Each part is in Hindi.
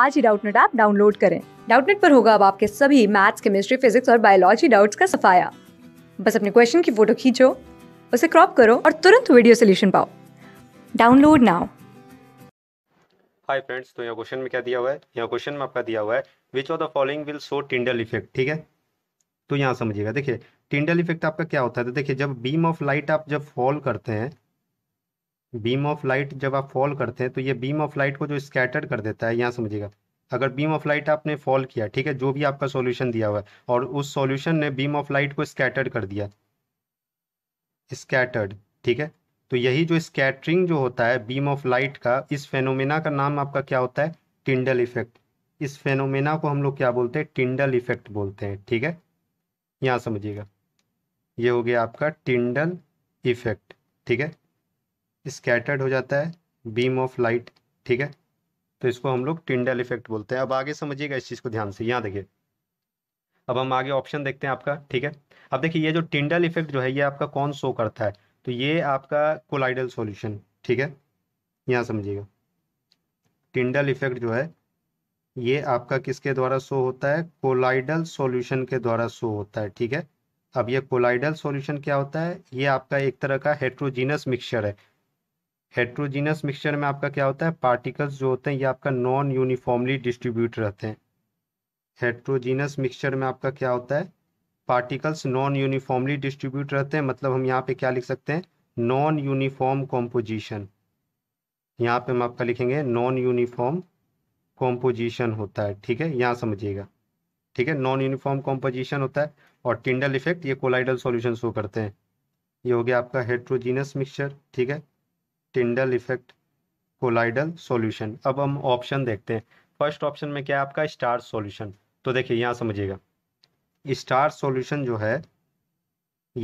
आज ही डाउटनेट ऐप डाउनलोड करें डाउटनेट पर होगा अब आपके सभी मैथ्स केमिस्ट्री फिजिक्स और बायोलॉजी डाउट्स का सफाया बस अपने क्वेश्चन की फोटो खींचो उसे क्रॉप करो और तुरंत वीडियो सोल्यूशन पाओ डाउनलोड नाउ हाय फ्रेंड्स तो यहाँ क्वेश्चन में क्या दिया हुआ है यहाँ क्वेश्चन में आपका दिया हुआ है which of the following will show Tyndall effect ठीक है तो यहाँ समझिएगा देखिए टिंडल इफेक्ट आपका क्या होता है तो देखिए जब बीम ऑफ लाइट आप जब फॉल करते हैं बीम ऑफ लाइट जब आप फॉल करते हैं तो ये बीम ऑफ लाइट को जो स्कैटर कर देता है यहाँ समझिएगा अगर बीम ऑफ लाइट आपने फॉल किया ठीक है जो भी आपका सॉल्यूशन दिया हुआ है और उस सॉल्यूशन ने बीम ऑफ लाइट को स्कैटर कर दिया स्कैटर्ड ठीक है तो यही जो स्कैटरिंग जो होता है बीम ऑफ लाइट का इस फेनोमेना का नाम आपका क्या होता है टिंडल इफेक्ट इस फेनोमेना को हम लोग क्या बोलते हैं टिंडल इफेक्ट बोलते हैं ठीक है यहाँ समझिएगा ये हो गया आपका टिंडल इफेक्ट ठीक है स्कैटर्ड हो जाता है बीम ऑफ लाइट ठीक है तो इसको हम लोग टिंडल इफेक्ट बोलते हैं अब आगे समझिएगा इस चीज़ को ध्यान से यहाँ देखिए अब हम आगे ऑप्शन देखते हैं आपका ठीक है अब देखिए ये जो टिंडल इफेक्ट जो है ये आपका कौन शो करता है तो ये आपका कोलाइडल सॉल्यूशन ठीक है यहाँ समझिएगा टिंडल इफेक्ट जो है ये आपका किसके द्वारा शो होता है कोलाइडल सॉल्यूशन के द्वारा शो होता है ठीक है अब ये कोलाइडल सॉल्यूशन क्या होता है ये आपका एक तरह का हेट्रोजीनस मिक्सचर है हेट्रोजीनस मिक्सचर में आपका क्या होता है पार्टिकल्स जो होते हैं ये आपका नॉन यूनिफॉर्मली डिस्ट्रीब्यूट रहते हैं हेट्रोजीनस मिक्सचर में आपका क्या होता है पार्टिकल्स नॉन यूनिफॉर्मली डिस्ट्रीब्यूट रहते हैं मतलब हम यहाँ पे क्या लिख सकते हैं नॉन यूनिफॉर्म कॉम्पोजिशन यहाँ पे हम आपका लिखेंगे नॉन यूनिफॉर्म कॉम्पोजिशन होता है ठीक है यहाँ समझिएगा ठीक है नॉन यूनिफॉर्म कॉम्पोजिशन होता है और टिंडल इफेक्ट ये कोलाइडल सोल्यूशन शो करते हैं ये हो गया आपका हेट्रोजीनस मिक्सचर ठीक है टिंडल इफेक्ट कोलाइडल सॉल्यूशन अब हम ऑप्शन देखते हैं फर्स्ट ऑप्शन में क्या है आपका स्टार सॉल्यूशन तो देखिए यहाँ समझिएगा स्टार सॉल्यूशन जो है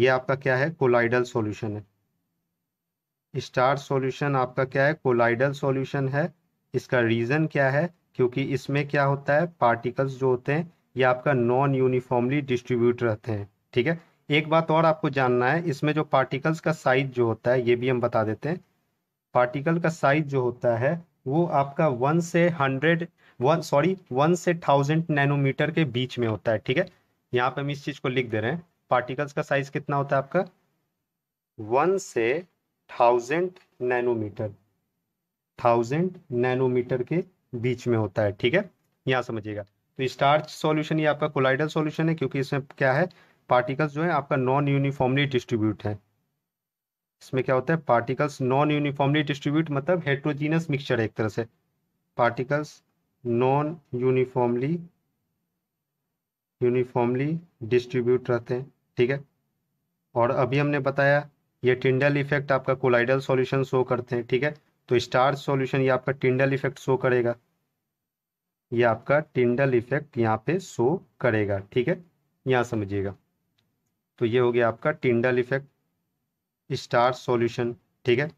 ये आपका क्या है कोलाइडल सॉल्यूशन है स्टार सॉल्यूशन आपका क्या है कोलाइडल सॉल्यूशन है इसका रीज़न क्या है क्योंकि इसमें क्या होता है पार्टिकल्स जो होते हैं ये आपका नॉन यूनिफॉर्मली डिस्ट्रीब्यूट रहते हैं ठीक है एक बात और आपको जानना है इसमें जो पार्टिकल्स का साइज जो होता है ये भी हम बता देते हैं पार्टिकल का साइज जो होता है वो आपका वन से हंड्रेड वन सॉरी वन से थाउजेंड नैनोमीटर के बीच में होता है ठीक है यहाँ पे हम इस चीज को लिख दे रहे हैं पार्टिकल्स का साइज कितना होता है आपका वन से थाउजेंड नैनोमीटर थाउजेंड नैनोमीटर के बीच में होता है ठीक है यहाँ समझिएगा तो स्टार्च सॉल्यूशन ये आपका कोलाइडल सॉल्यूशन है क्योंकि इसमें क्या है पार्टिकल्स जो है आपका नॉन यूनिफॉर्मली डिस्ट्रीब्यूट है इसमें क्या होता है पार्टिकल्स नॉन यूनिफॉर्मली डिस्ट्रीब्यूट मतलब हेट्रोजीनस मिक्सचर है एक तरह से particles non uniformly uniformly distribute रहते हैं ठीक है और अभी हमने बताया ये टिंडल इफेक्ट आपका कोलाइडल सॉल्यूशन शो करते हैं ठीक है तो स्टार सॉल्यूशन ये आपका टिंडल इफेक्ट शो करेगा ये आपका टिंडल इफेक्ट यहाँ पे शो करेगा ठीक है यहाँ समझिएगा तो ये हो गया आपका टिंडल इफेक्ट स्टार सॉल्यूशन ठीक है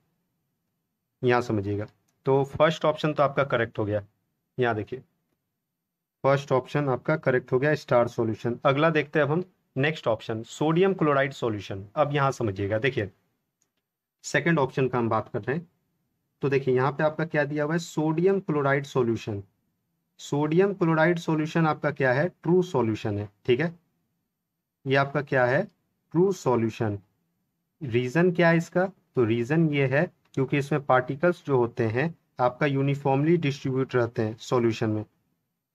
यहाँ समझिएगा तो फर्स्ट ऑप्शन तो आपका करेक्ट हो गया यहाँ देखिए फर्स्ट ऑप्शन आपका करेक्ट हो गया स्टार सॉल्यूशन अगला देखते हैं अब हम next option sodium chloride solution अब यहाँ समझिएगा देखिए सेकंड ऑप्शन का हम बात कर रहे हैं तो देखिए यहाँ पे आपका क्या दिया हुआ है sodium chloride solution sodium chloride solution आपका क्या है ट्रू सॉल्यूशन है ठीक है ये आपका क्या है ट्रू सॉल्यूशन रीज़न क्या है इसका तो रीज़न ये है क्योंकि इसमें पार्टिकल्स जो होते हैं आपका यूनिफॉर्मली डिस्ट्रीब्यूट रहते हैं सॉल्यूशन में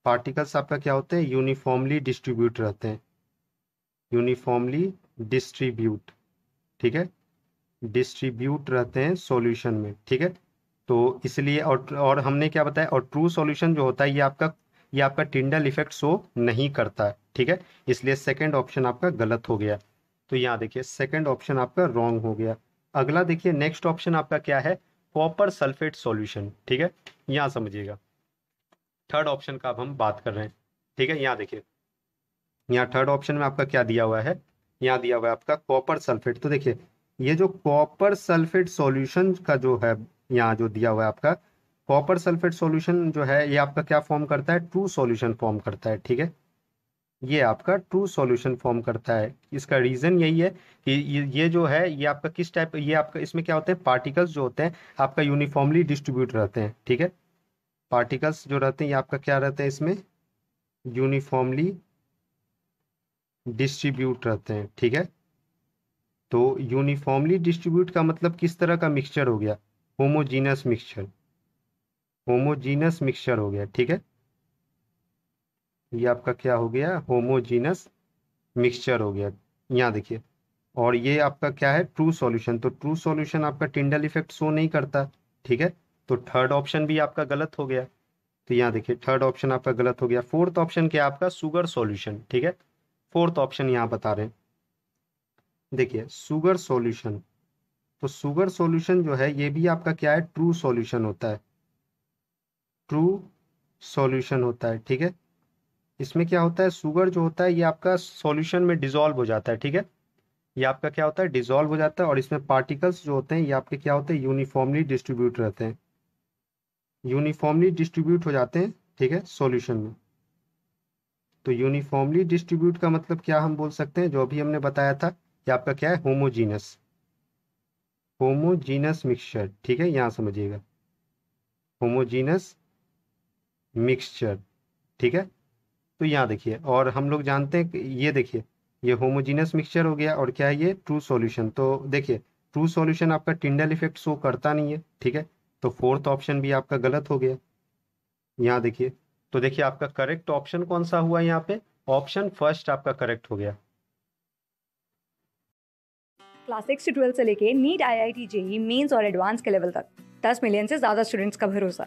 पार्टिकल्स आपका क्या होते हैं यूनिफॉर्मली डिस्ट्रीब्यूट रहते हैं यूनिफॉर्मली डिस्ट्रीब्यूट ठीक है डिस्ट्रीब्यूट रहते हैं सॉल्यूशन में ठीक है तो इसलिए और और हमने क्या बताया और ट्रू सॉल्यूशन जो होता है ये आपका ये आपका टिंडल इफेक्ट शो नहीं करता ठीक है इसलिए सेकेंड ऑप्शन आपका गलत हो गया तो यहाँ देखिए सेकंड ऑप्शन आपका रॉन्ग हो गया अगला देखिए नेक्स्ट ऑप्शन आपका क्या है कॉपर सल्फेट सॉल्यूशन ठीक है यहाँ समझिएगा थर्ड ऑप्शन का अब हम बात कर रहे हैं ठीक है यहाँ देखिए यहाँ थर्ड ऑप्शन में आपका क्या दिया हुआ है यहाँ दिया हुआ है आपका कॉपर सल्फेट तो देखिए ये जो कॉपर सल्फेट सोल्यूशन का जो है यहाँ जो दिया हुआ है आपका कॉपर सल्फेट सोल्यूशन जो है ये आपका क्या फॉर्म करता है ट्रू सोल्यूशन फॉर्म करता है ठीक है ये आपका ट्रू सॉल्यूशन फॉर्म करता है इसका रीज़न यही है कि ये जो है ये आपका किस टाइप ये आपका इसमें क्या होते हैं पार्टिकल्स जो होते हैं आपका यूनिफॉर्मली डिस्ट्रीब्यूट रहते हैं ठीक है पार्टिकल्स जो रहते हैं ये आपका क्या रहते हैं इसमें यूनिफॉर्मली डिस्ट्रीब्यूट रहते हैं ठीक है तो यूनिफॉर्मली डिस्ट्रीब्यूट का मतलब किस तरह का मिक्सचर हो गया होमोजीनस मिक्सचर होमोजीनस मिक्सचर हो गया ठीक है ये आपका क्या हो गया होमोजीनस मिक्सचर हो गया यहाँ देखिए और ये आपका क्या है ट्रू सॉल्यूशन तो ट्रू सॉल्यूशन आपका टिंडल इफेक्ट शो नहीं करता ठीक है तो थर्ड ऑप्शन भी आपका गलत हो गया तो यहाँ देखिए थर्ड ऑप्शन आपका गलत हो गया फोर्थ ऑप्शन क्या आपका सुगर सॉल्यूशन ठीक है फोर्थ ऑप्शन यहाँ बता रहे हैं देखिए सुगर सॉल्यूशन तो सुगर सॉल्यूशन जो है ये भी आपका क्या है ट्रू सॉल्यूशन होता है ट्रू सॉल्यूशन होता है ठीक है इसमें क्या होता है सुगर जो होता है ये आपका सॉल्यूशन में डिजोल्व हो जाता है ठीक है ये आपका क्या होता है डिजोल्व हो जाता है और इसमें पार्टिकल्स जो होते हैं ये आपके क्या होते हैं यूनिफॉर्मली डिस्ट्रीब्यूट रहते हैं यूनिफॉर्मली डिस्ट्रीब्यूट हो जाते हैं ठीक है सोल्यूशन में तो यूनिफॉर्मली डिस्ट्रीब्यूट का मतलब क्या हम बोल सकते हैं जो अभी हमने बताया था ये आपका क्या है होमोजीनस होमोजीनस मिक्सचर ठीक है यहां समझिएगा होमोजीनस मिक्सचर ठीक है तो यहाँ देखिए और हम लोग जानते हैं कि ये देखिए ये होमोजीनियस मिक्सचर हो गया और क्या है ये ट्रू सॉल्यूशन तो देखिए ट्रू सॉल्यूशन आपका टिंडल इफेक्ट शो करता नहीं है ठीक है तो फोर्थ ऑप्शन भी आपका गलत हो गया यहाँ देखिए तो देखिए आपका करेक्ट ऑप्शन कौन सा हुआ यहाँ पे ऑप्शन फर्स्ट आपका करेक्ट हो गया क्लास सिक्स से ट्वेल्थ से लेके NEET I I T JEE mains और एडवांस के लेवल तक दस मिलियन से ज़्यादा स्टूडेंट्स का भरोसा